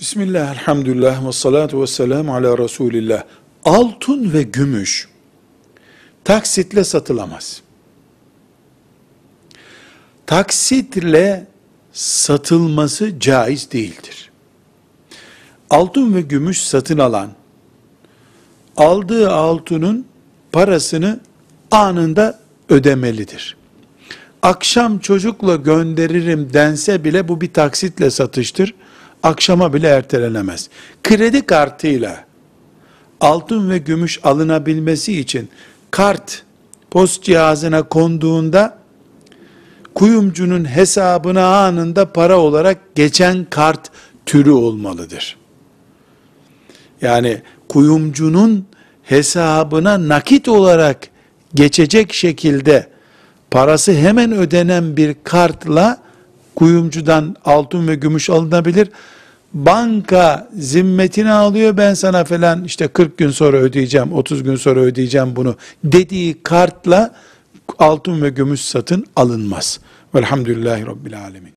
Bismillah, elhamdülillah ve salatu ve selamu ala Resulillah. Altın ve gümüş taksitle satılamaz. Taksitle satılması caiz değildir. Altın ve gümüş satın alan, aldığı altının parasını anında ödemelidir. Akşam çocukla gönderirim dense bile bu bir taksitle satıştır akşama bile ertelenemez. Kredi kartıyla altın ve gümüş alınabilmesi için kart post cihazına konduğunda kuyumcunun hesabına anında para olarak geçen kart türü olmalıdır. Yani kuyumcunun hesabına nakit olarak geçecek şekilde parası hemen ödenen bir kartla kuyumcudan altın ve gümüş alınabilir. Banka zimmetini alıyor ben sana falan işte 40 gün sonra ödeyeceğim, 30 gün sonra ödeyeceğim bunu dediği kartla altın ve gümüş satın alınmaz. Velhamdülillahi Rabbil Alemin.